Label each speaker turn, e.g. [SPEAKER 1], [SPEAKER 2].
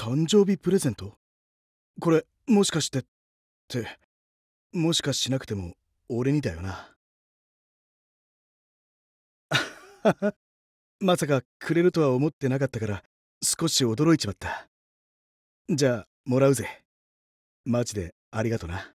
[SPEAKER 1] 誕生日プレゼントこれもしかしてってもしかしなくても
[SPEAKER 2] 俺にだよな まさかくれるとは思ってなかったから少し驚いちまったじゃあもらうぜマジでありがとな